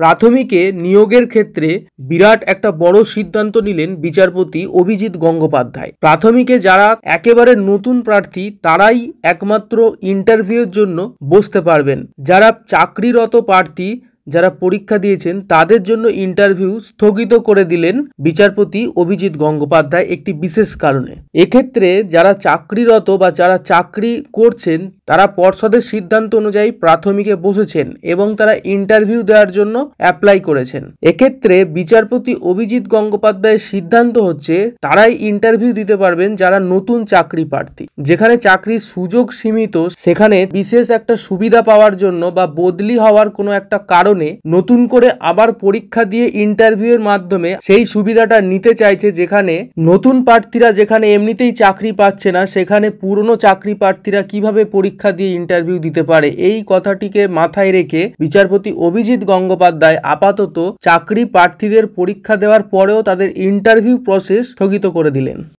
প্রাথমিকে নিয়োগের ক্ষেত্রে বিরাট একটা বড় সিদ্ধান্ত নিলেন বিচারপতি অভিজিৎ গঙ্গোপাধ্যায় প্রাথমিকে যারা একেবারে নতুন প্রার্থী তারাই একমাত্র ইন্টারভিউর জন্য বসতে পারবেন যারা চাকরিরত প্রার্থী যারা পরীক্ষা দিয়েছেন তাদের জন্য ইন্টারভিউ স্থগিত করে দিলেন বিচারপতি অভিজিৎ গঙ্গোপাধ্যায় একটি বিশেষ কারণে এক্ষেত্রে যারা চাকরিরত বা যারা চাকরি করছেন তারা পর্ষদের সিদ্ধান্ত অনুযায়ী প্রাথমিকে বসেছেন এবং তারা ইন্টারভিউ দেওয়ার জন্য অ্যাপ্লাই করেছেন এক্ষেত্রে বিচারপতি অভিজিৎ গঙ্গোপাধ্যায়ের সিদ্ধান্ত হচ্ছে তারাই ইন্টারভিউ দিতে পারবেন যারা নতুন চাকরি প্রার্থী যেখানে চাকরির সুযোগ সীমিত সেখানে বিশেষ একটা সুবিধা পাওয়ার জন্য বা বদলি হওয়ার কোনো একটা কারণ কারণে নতুন করে আবার পরীক্ষা দিয়ে ইন্টারভিউয়ের মাধ্যমে সেই সুবিধাটা নিতে চাইছে যেখানে নতুন প্রার্থীরা যেখানে এমনিতেই চাকরি পাচ্ছে না সেখানে পুরনো চাকরি প্রার্থীরা কিভাবে পরীক্ষা দিয়ে ইন্টারভিউ দিতে পারে এই কথাটিকে মাথায় রেখে বিচারপতি অভিজিৎ গঙ্গোপাধ্যায় আপাতত চাকরি প্রার্থীদের পরীক্ষা দেওয়ার পরেও তাদের ইন্টারভিউ প্রসেস স্থগিত করে দিলেন